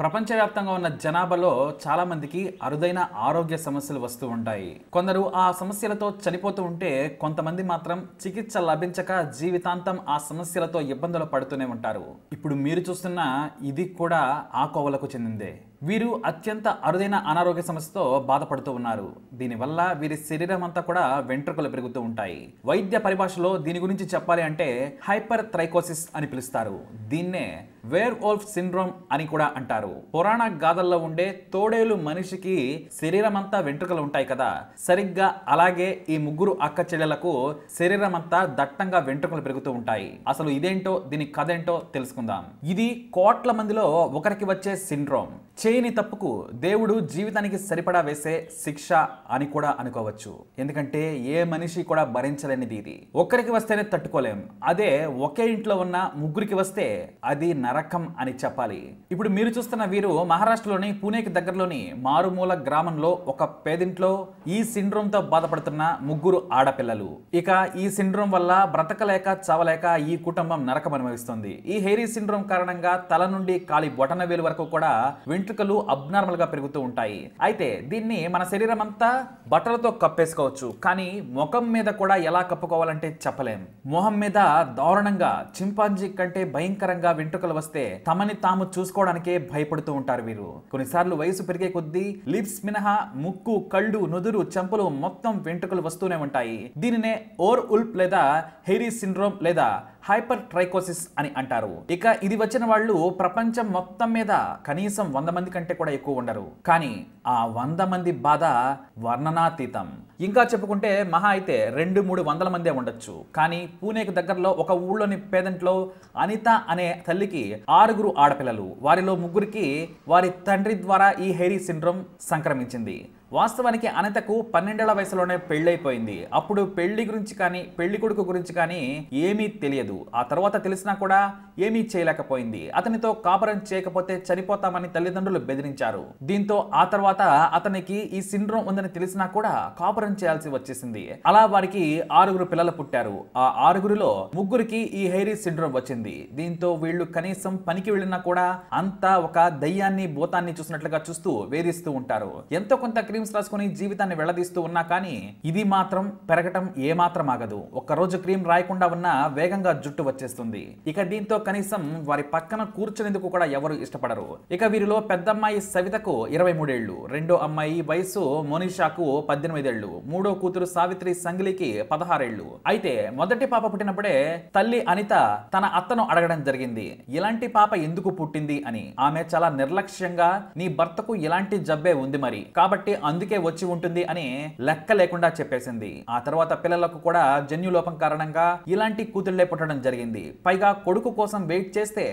ప్రపంచవ్యాప్తంగా ఉన్న జనాభాలో చాలామందికి అరుదైన ఆరోగ్య సమస్యలు వస్తూ ఉంటాయి కొందరు ఆ సమస్యలతో చనిపోతూ ఉంటే కొంతమంది మాత్రం చికిత్స లభించక జీవితాంతం ఆ సమస్యలతో ఇబ్బందులు పడుతూనే ఉంటారు ఇప్పుడు మీరు చూస్తున్న ఇది కూడా ఆ కోవలకు చెందిందే వీరు అత్యంత అరుదైన అనారోగ్య సమస్యతో బాధపడుతూ ఉన్నారు దీనివల్ల వీరి శరీరం అంతా కూడా వెంట్రుకలు పెరుగుతూ ఉంటాయి వైద్య పరిభాషలో దీని గురించి చెప్పాలి అంటే హైపర్ థ్రైకోసిస్ అని పిలుస్తారు దీన్నే వేర్ ఓల్ఫ్ సిండ్రోమ్ అని కూడా అంటారు పురాణ గాథల్లో ఉండే తోడేలు మనిషికి శరీరం అంతా వెంట్రుకలు ఉంటాయి కదా సరిగ్గా అలాగే ఈ ముగ్గురు అక్క చెల్లెలకు శరీరం అంతా దట్టంగా వెంట్రుకలు పెరుగుతూ ఉంటాయి అసలు ఇదేంటో దీని కథ ఏంటో తెలుసుకుందాం ఇది కోట్ల మందిలో ఒకరికి వచ్చే సిండ్రోమ్ చేయని తప్పుకు దేవుడు జీవితానికి సరిపడా వేసే శిక్ష అని కూడా అనుకోవచ్చు ఎందుకంటే ఏ మనిషి కూడా భరించలేనిది ఇది ఒక్కరికి వస్తేనే తట్టుకోలేం అదే ఒకే ఇంట్లో ఉన్న ముగ్గురికి వస్తే అది నరకం అని చెప్పాలి ఇప్పుడు మీరు చూస్తున్న వీరు మహారాష్ట్రలోని పూణేకి దగ్గరలోని మారుమూల గ్రామంలో ఒక పేదింట్లో ఈ సిండ్రోమ్తో బాధపడుతున్న ముగ్గురు ఆడపిల్లలు ఇక ఈ సిండ్రోమ్ వల్ల బ్రతకలేక చావలేక ఈ కుటుంబం నరకం అనుభవిస్తుంది ఈ హెయిరీ సిండ్రోమ్ కారణంగా తల నుండి కాలి వేలు వరకు కూడా వెంట్రుక వెంట్రుకలు అబ్నార్మల్గా పెరుగుతూ ఉంటాయి అయితే దీన్ని మన శరీరం అంతా బట్టలతో కప్పేసుకోవచ్చు కానీ ముఖం మీద కూడా ఎలా కప్పుకోవాలంటే చెప్పలేం మొహం మీద దారుణంగా చింపాంజీ కంటే భయంకరంగా వెంట్రుకలు వస్తే తమని తాము చూసుకోవడానికే భయపడుతూ ఉంటారు వీరు కొన్నిసార్లు వయసు పెరిగే కొద్దీ లిప్స్ మినహా ముక్కు కళ్ళు నుదురు చెంపలు మొత్తం వెంట్రుకలు వస్తూనే ఉంటాయి దీనినే ఓర్ ఉల్ప్ లేదా హెరీ సిండ్రోమ్ లేదా హైపర్ ట్రైకోసిస్ అని అంటారు ఇక ఇది వచ్చిన వాళ్ళు ప్రపంచం మొత్తం మీద కనీసం వంద మంది కంటే కూడా ఎక్కువ ఉండరు కానీ ఆ వంద మంది బాధ వర్ణనాతీతం ఇంకా చెప్పుకుంటే మహా అయితే రెండు మూడు వందల మందే ఉండొచ్చు కానీ పూణేకు దగ్గరలో ఒక ఊళ్ళోని పేదంట్లో అనిత అనే తల్లికి ఆరుగురు ఆడపిల్లలు వారిలో ముగ్గురికి వారి తండ్రి ద్వారా ఈ హెరీ సిండ్రోమ్ సంక్రమించింది వాస్తవానికి అనితకు పన్నెండేళ్ల వయసులోనే పెళ్ళైపోయింది అప్పుడు పెళ్లి గురించి కానీ పెళ్లి కొడుకు గురించి కానీ ఏమీ తెలియదు ఆ తర్వాత తెలిసినా కూడా ఏమీ చేయలేకపోయింది అతనితో కాపురం చేయకపోతే చనిపోతామని తల్లిదండ్రులు బెదిరించారు దీంతో ఆ తర్వాత అతనికి ఈ సిండ్రోమ్ ఉందని తెలిసినా కూడా కాపురం చేయాల్సి వచ్చేసింది అలా వారికి ఆరుగురు పిల్లలు పుట్టారు ఆ ఆరుగురిలో ముగ్గురికి ఈ హెయిరీ సిండ్రోమ్ వచ్చింది దీంతో వీళ్ళు కనీసం పనికి వెళ్ళినా కూడా అంతా ఒక దయ్యాన్ని భూతాన్ని చూసినట్లుగా చూస్తూ వేధిస్తూ ఉంటారు ఎంతో కొంత క్రీమ్స్ రాసుకుని జీవితాన్ని వెళ్లదీస్తూ ఉన్నా కానీ ఇది మాత్రం పెరగటం ఏమాత్రం ఆగదు ఒక్కరోజు క్రీమ్ రాయకుండా ఉన్నా వేగంగా జుట్టు వచ్చేస్తుంది ఇక దీంతో కనీసం వారి పక్కన కూర్చునేందుకు కూడా ఎవరు ఇష్టపడరు ఇక వీరిలో పెద్దమ్మాయి సవితకు ఇరవై మూడేళ్లు రెండో అమ్మాయి వయసు మోనిషాకు పద్దెనిమిదేళ్లు మూడో కూతురు సావిత్రి సంగిలికి పదహారేళ్లు అయితే మొదటి పాప పుట్టినప్పుడే తల్లి అనిత తన అత్తను అడగడం జరిగింది ఇలాంటి పాప ఎందుకు పుట్టింది అని ఆమె చాలా నిర్లక్ష్యంగా నీ భర్తకు ఇలాంటి జబ్బే ఉంది మరి కాబట్టి అందుకే వచ్చి ఉంటుంది అని లెక్క లేకుండా చెప్పేసింది ఆ తర్వాత పిల్లలకు కూడా జన్యు లోపం కారణంగా ఇలాంటి కూతుళ్లే పుట్టడం జరిగింది పైగా కొడుకు కోసం వెయిట్ చేస్తే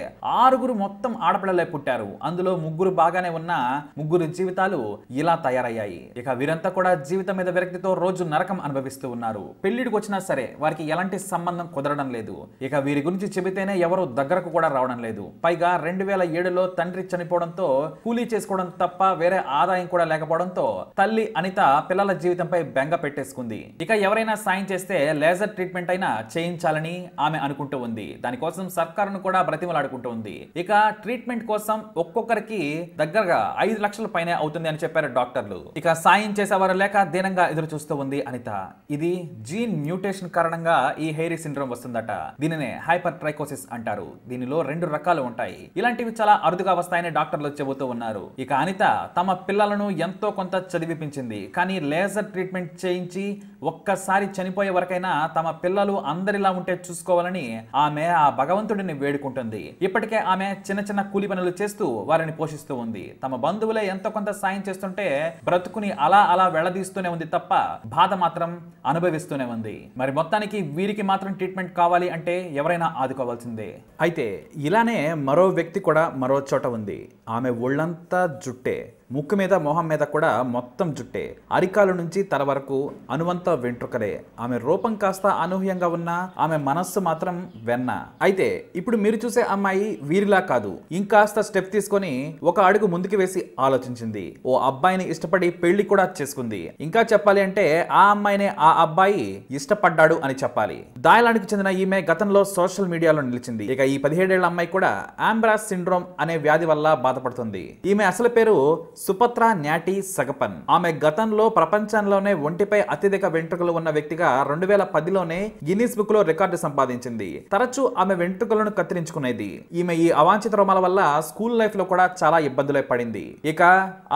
ఆరుగురు మొత్తం ఆడపిల్లలే పుట్టారు అందులో ముగ్గురు బాగానే ఉన్న ముగ్గురు జీవితాలు ఇలా తయారయ్యాయి ఇక వీరంతా కూడా జీవితం మీద విరక్తితో రోజు నరకం అనుభవిస్తూ ఉన్నారు పెళ్లిడికి వచ్చినా సరే వారికి ఎలాంటి సంబంధం కుదరడం లేదు ఇక వీరి గురించి చెబితేనే ఎవరు దగ్గరకు కూడా రావడం లేదు పైగా రెండు వేల ఏడులో తండ్రి చనిపోవడంతో కూలీ చేసుకోవడం తప్ప వేరే ఆదాయం కూడా లేకపోవడంతో తల్లి అనిత పిల్లల జీవితంపై బెంగ పెట్టేసుకుంది ఇక ఎవరైనా సాయం చేస్తే లేజర్ ట్రీట్మెంట్ అయినా చేయించాలని ఆమె అనుకుంటూ ఉంది దానికోసం సర్కారును కూడా బ్రతిమలాడుకుంటూ ఉంది ఇక ట్రీట్మెంట్ కోసం ఒక్కొక్కరికి దగ్గరగా ఐదు లక్షల పైనే అవుతుంది అని చెప్పారు డాక్టర్లు ఇక సాయం చేసేవారు లేక దీనంగా ఎదురు చూస్తూ ఉంది అనిత ఇది జీన్ మ్యూటేషన్ కారణంగా ఈ హెయిరీ సిండ్రోమ్ వస్తుందట దీనినే హైపర్ ట్రైకోసిస్ అంటారు దీనిలో రెండు రకాలు ఉంటాయి ఇలాంటివి చాలా అరుదుగా వస్తాయని డాక్టర్లు చెబుతూ ఉన్నారు ఇక అనిత తమ పిల్లలను ఎంతో కొంత చదివిపించింది కానీ లేజర్ ట్రీట్మెంట్ చేయించి ఒక్కసారి చనిపోయే వరకైనా తమ పిల్లలు అందరిలా ఉంటే చూసుకోవాలని ఆమె ఆ భగవంతుడిని వేడుకుంటుంది ఇప్పటికే ఆమె చిన్న చిన్న కూలి పనులు చేస్తూ వారిని పోషిస్తూ ఉంది తమ బంధువులే ఎంతో కొంత సాయం చేస్తుంటే బ్రతుకుని అలా అలా వెళ్లదీస్తూనే ఉంది తప్ప బాధ మాత్రం అనుభవిస్తూనే ఉంది మరి మొత్తానికి వీరికి మాత్రం ట్రీట్మెంట్ కావాలి అంటే ఎవరైనా ఆదుకోవాల్సిందే అయితే ఇలానే మరో వ్యక్తి కూడా మరో చోట ఉంది ఆమె ఒళ్ళంతా జుట్టే ముక్కు మీద మొహం మీద కూడా మొత్తం జుట్టే అరికాల నుంచి తల వరకు అనువంతా వెంట్రుకలే ఆమె రూపం కాస్త అనూహ్యంగా ఉన్నా ఆమె మనస్సు మాత్రం వెన్న అయితే ఇప్పుడు మీరు చూసే అమ్మాయి వీరిలా కాదు ఇంకాస్త స్టెప్ తీసుకొని ఒక అడుగు ముందుకు వేసి ఆలోచించింది ఓ అబ్బాయిని ఇష్టపడి పెళ్లి కూడా చేసుకుంది ఇంకా చెప్పాలి అంటే ఆ అమ్మాయినే ఆ అబ్బాయి ఇష్టపడ్డాడు అని చెప్పాలి దాయలానికి చెందిన ఈమె గతంలో సోషల్ మీడియాలో నిలిచింది ఇక ఈ పదిహేడేళ్ల అమ్మాయి కూడా ఆంబ్రాస్ సిండ్రోమ్ అనే వ్యాధి వల్ల బాధపడుతుంది ఈమె అసలు పేరు సుపత్ర న్యాటి సగపన్ ఆమె గతంలో ప్రపంచంలోనే ఒంటిపై అత్యధిక వెంట్రుకలు ఉన్న వ్యక్తిగా రెండు వేల పదిలోనే గిన్నీస్ బుక్ లో రికార్డు సంపాదించింది తరచూ ఆమె వెంట్రుకలను కత్తిరించుకునేది ఈమె ఈ అవాంఛిత రోమాల వల్ల స్కూల్ లైఫ్ లో కూడా చాలా ఇబ్బందులే పడింది ఇక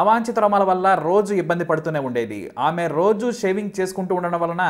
అవాంఛిత రోమాల వల్ల రోజు ఇబ్బంది పడుతూనే ఉండేది ఆమె రోజు షేవింగ్ చేసుకుంటూ ఉండడం వలన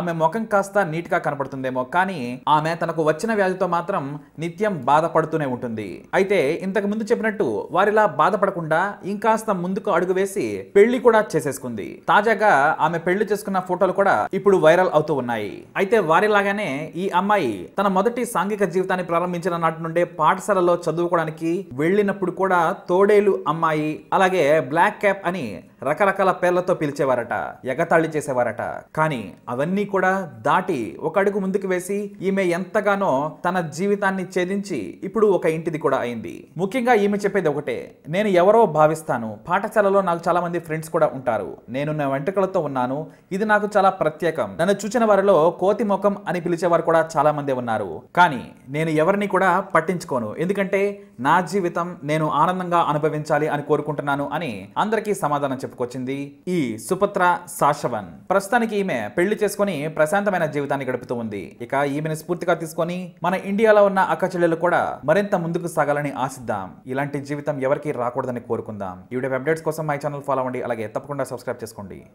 ఆమె ముఖం కాస్త నీట్ గా కనపడుతుందేమో కానీ ఆమె తనకు వచ్చిన వ్యాధితో మాత్రం నిత్యం బాధపడుతూనే ఉంటుంది అయితే ఇంతకు ముందు చెప్పినట్టు వారిలా బాధపడకుండా ఇంకాస్త ముందుకు అడుగు వేసి పెళ్లి కూడా చేసేసుకుంది తాజాగా ఆమె పెళ్లి చేసుకున్న ఫోటోలు చిత్రాలు కూడా ఇప్పుడు వైరల్ అవుతూ ఉన్నాయి అయితే వారిలాగానే ఈ అమ్మాయి తన మొదటి సాంఘిక జీవితాన్ని ప్రారంభించిన నాటి నుండే పాఠశాలలో చదువుకోవడానికి వెళ్ళినప్పుడు కూడా తోడేలు అమ్మాయి అలాగే బ్లాక్ క్యాప్ అని రకరకాల పేర్లతో పిలిచేవారట ఎగతాళి చేసేవారట కానీ అవన్నీ కూడా దాటి ఒక అడుగు ముందుకు వేసి ఈమె ఎంతగానో తన జీవితాన్ని ఛేదించి ఇప్పుడు ఒక ఇంటిది కూడా అయింది ముఖ్యంగా ఈమె చెప్పేది ఒకటే నేను ఎవరో భావిస్తాను పాఠశాలలో నాకు చాలా మంది ఫ్రెండ్స్ కూడా ఉంటారు నేను నా వెంట్రుకలతో ఉన్నాను ఇది నాకు చాలా చాలా ప్రత్యేకం నన్ను చూచిన వారిలో కోతి ముఖం అని పిలిచేవారు కూడా చాలా మంది ఉన్నారు కానీ నేను ఎవరిని కూడా పట్టించుకోను ఎందుకంటే నా జీవితం నేను ఆనందంగా అనుభవించాలి అని కోరుకుంటున్నాను అని అందరికీ సమాధానం చెప్పుకొచ్చింది ఈ సుపత్ర సాషవన్ ప్రస్తుతానికి ఈమె పెళ్లి చేసుకుని ప్రశాంతమైన జీవితాన్ని గడుపుతూ ఉంది ఇక ఈమెను స్ఫూర్తిగా తీసుకొని మన ఇండియాలో ఉన్న అక్కచెల్లెలు కూడా మరింత ముందుకు సాగాలని ఆశిద్దాం ఇలాంటి జీవితం ఎవరికి రాకూడదని కోరుకుందాం ఈ వీడియో అప్డేట్స్ కోసం మై ఛానల్ ఫాలో అవ్వండి అలాగే తప్పకుండా సబ్స్క్రైబ్ చేసుకోండి